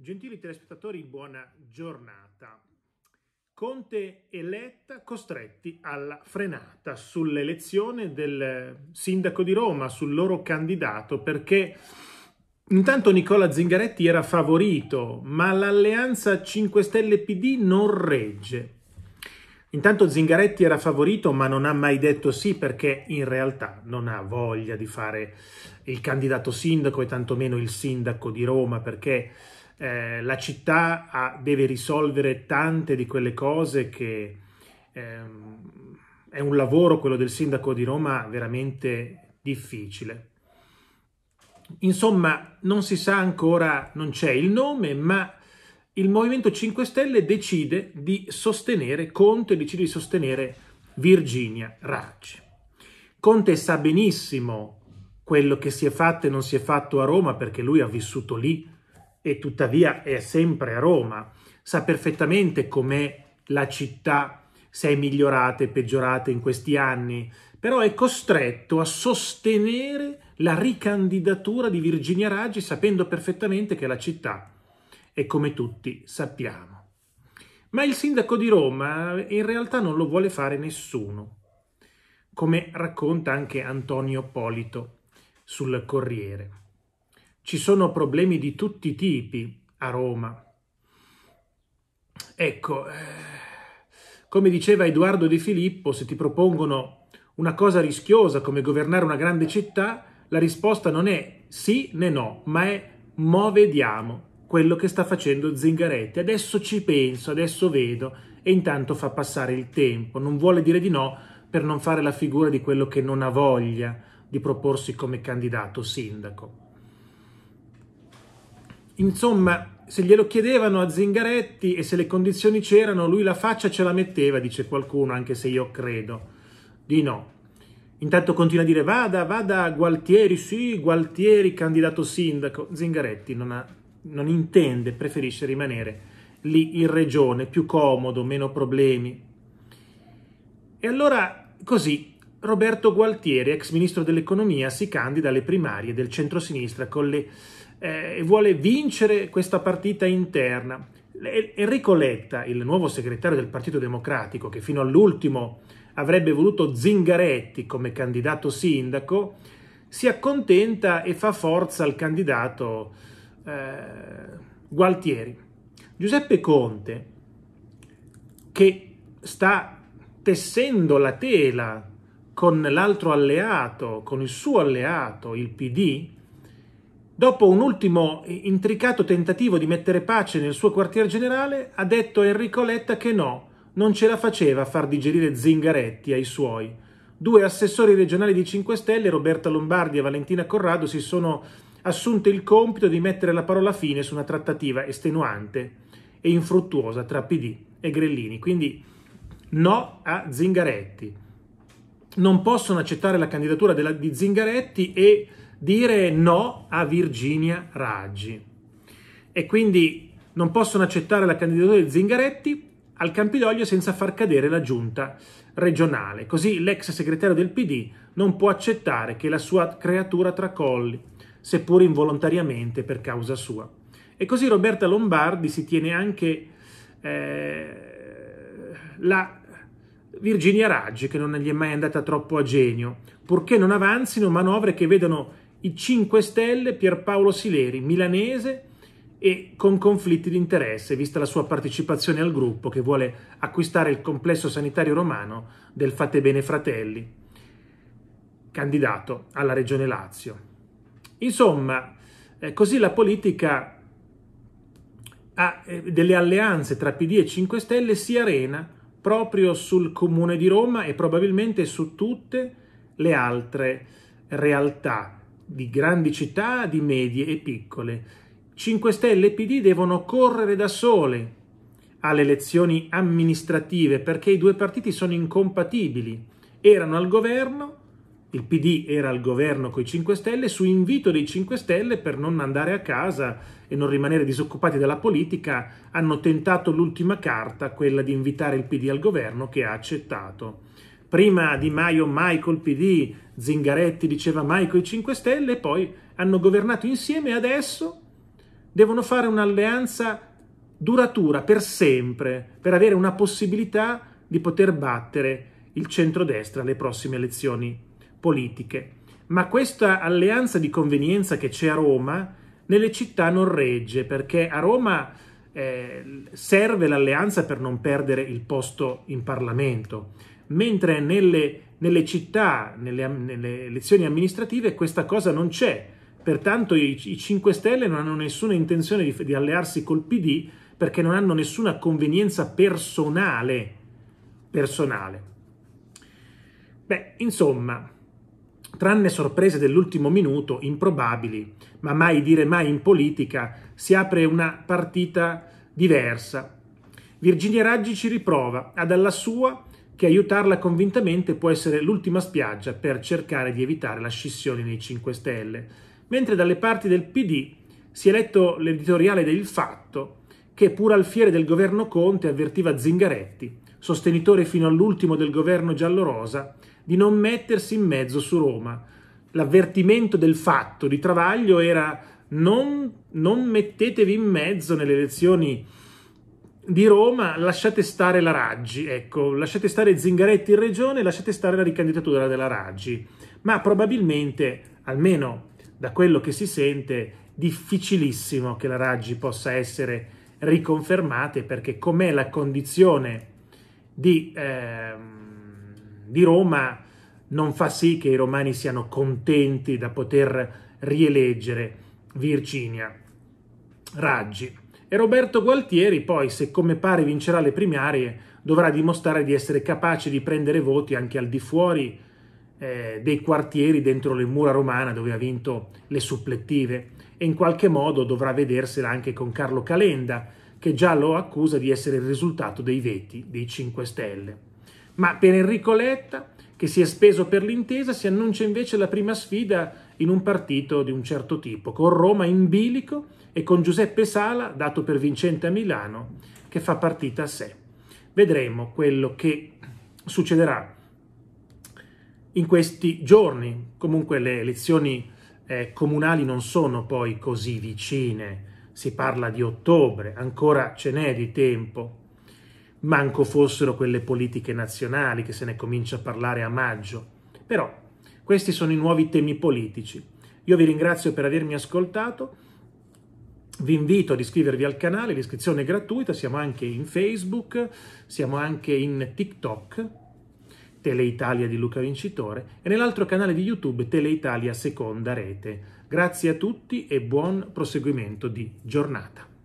Gentili telespettatori, buona giornata. Conte e Letta costretti alla frenata sull'elezione del eh, sindaco di Roma, sul loro candidato, perché intanto Nicola Zingaretti era favorito, ma l'alleanza 5 Stelle PD non regge. Intanto Zingaretti era favorito ma non ha mai detto sì perché in realtà non ha voglia di fare il candidato sindaco e tantomeno il sindaco di Roma perché eh, la città ha, deve risolvere tante di quelle cose che ehm, è un lavoro, quello del sindaco di Roma, veramente difficile. Insomma, non si sa ancora, non c'è il nome, ma il Movimento 5 Stelle decide di sostenere Conte, decide di sostenere Virginia Raggi. Conte sa benissimo quello che si è fatto e non si è fatto a Roma perché lui ha vissuto lì e tuttavia è sempre Roma, sa perfettamente com'è la città, se è migliorata e peggiorata in questi anni, però è costretto a sostenere la ricandidatura di Virginia Raggi sapendo perfettamente che la città è come tutti sappiamo. Ma il sindaco di Roma eh, in realtà non lo vuole fare nessuno, come racconta anche Antonio Polito sul Corriere ci sono problemi di tutti i tipi a Roma. Ecco, eh, come diceva Edoardo Di Filippo, se ti propongono una cosa rischiosa come governare una grande città, la risposta non è sì né no, ma è mo vediamo quello che sta facendo Zingaretti. Adesso ci penso, adesso vedo e intanto fa passare il tempo. Non vuole dire di no per non fare la figura di quello che non ha voglia di proporsi come candidato sindaco. Insomma, se glielo chiedevano a Zingaretti e se le condizioni c'erano, lui la faccia ce la metteva, dice qualcuno, anche se io credo di no. Intanto continua a dire vada, vada Gualtieri, sì, Gualtieri candidato sindaco. Zingaretti non, ha, non intende, preferisce rimanere lì in regione, più comodo, meno problemi. E allora così Roberto Gualtieri, ex ministro dell'economia, si candida alle primarie del centrosinistra con le eh, vuole vincere questa partita interna. Enrico Letta, il nuovo segretario del Partito Democratico, che fino all'ultimo avrebbe voluto Zingaretti come candidato sindaco, si accontenta e fa forza al candidato eh, Gualtieri. Giuseppe Conte, che sta tessendo la tela con l'altro alleato, con il suo alleato, il PD, Dopo un ultimo eh, intricato tentativo di mettere pace nel suo quartier generale, ha detto a Enrico Letta che no, non ce la faceva a far digerire Zingaretti ai suoi. Due assessori regionali di 5 Stelle, Roberta Lombardi e Valentina Corrado, si sono assunte il compito di mettere la parola fine su una trattativa estenuante e infruttuosa tra PD e Grellini. Quindi no a Zingaretti. Non possono accettare la candidatura della, di Zingaretti e dire no a Virginia Raggi. E quindi non possono accettare la candidatura di Zingaretti al Campidoglio senza far cadere la giunta regionale. Così l'ex segretario del PD non può accettare che la sua creatura tracolli, seppur involontariamente per causa sua. E così Roberta Lombardi si tiene anche eh, la Virginia Raggi, che non gli è mai andata troppo a genio, purché non avanzino manovre che vedano i 5 Stelle Pierpaolo Sileri, milanese e con conflitti di interesse, vista la sua partecipazione al gruppo che vuole acquistare il complesso sanitario romano del Fate Bene Fratelli, candidato alla Regione Lazio. Insomma, eh, così la politica ha eh, delle alleanze tra PD e 5 Stelle si arena proprio sul Comune di Roma e probabilmente su tutte le altre realtà di grandi città, di medie e piccole. 5 Stelle e PD devono correre da sole alle elezioni amministrative perché i due partiti sono incompatibili. Erano al governo, il PD era al governo con i 5 Stelle, su invito dei 5 Stelle per non andare a casa e non rimanere disoccupati dalla politica, hanno tentato l'ultima carta, quella di invitare il PD al governo che ha accettato. Prima Di Maio mai col PD, Zingaretti diceva mai i 5 Stelle, poi hanno governato insieme e adesso devono fare un'alleanza duratura per sempre, per avere una possibilità di poter battere il centrodestra alle prossime elezioni politiche. Ma questa alleanza di convenienza che c'è a Roma nelle città non regge, perché a Roma eh, serve l'alleanza per non perdere il posto in Parlamento, mentre nelle, nelle città, nelle, nelle, elezioni amministrative, questa cosa non c'è. Pertanto i, i 5 Stelle non hanno nessuna intenzione di, di allearsi col PD perché non hanno nessuna convenienza personale. personale. Beh, insomma, tranne sorprese dell'ultimo minuto, improbabili, ma mai dire mai in politica, si apre una partita diversa. Virginia Raggi ci riprova ha dalla sua che aiutarla convintamente può essere l'ultima spiaggia per cercare di evitare la scissione nei 5 Stelle, mentre dalle parti del PD si è letto l'editoriale del Fatto che pur al fiere del governo Conte avvertiva Zingaretti sostenitore fino all'ultimo del governo giallorosa, di non mettersi in mezzo su Roma. L'avvertimento del fatto di Travaglio era non, non mettetevi in mezzo nelle elezioni di Roma, lasciate stare la Raggi, ecco, lasciate stare Zingaretti in regione, lasciate stare la ricandidatura della Raggi. Ma probabilmente, almeno da quello che si sente, difficilissimo che la Raggi possa essere riconfermata perché com'è la condizione di, eh, di Roma non fa sì che i romani siano contenti da poter rieleggere Virginia Raggi. E Roberto Gualtieri poi, se come pare vincerà le primarie, dovrà dimostrare di essere capace di prendere voti anche al di fuori eh, dei quartieri dentro le mura romana dove ha vinto le supplettive e in qualche modo dovrà vedersela anche con Carlo Calenda che già lo accusa di essere il risultato dei veti dei 5 Stelle. Ma per Enrico Letta, che si è speso per l'intesa, si annuncia invece la prima sfida in un partito di un certo tipo, con Roma in bilico e con Giuseppe Sala, dato per vincente a Milano, che fa partita a sé. Vedremo quello che succederà in questi giorni. Comunque le elezioni eh, comunali non sono poi così vicine si parla di ottobre, ancora ce n'è di tempo. Manco fossero quelle politiche nazionali che se ne comincia a parlare a maggio. Però questi sono i nuovi temi politici. Io vi ringrazio per avermi ascoltato. Vi invito ad iscrivervi al canale, l'iscrizione è gratuita, siamo anche in Facebook, siamo anche in TikTok Teleitalia di Luca Vincitore e nell'altro canale di YouTube Teleitalia Seconda Rete. Grazie a tutti e buon proseguimento di giornata.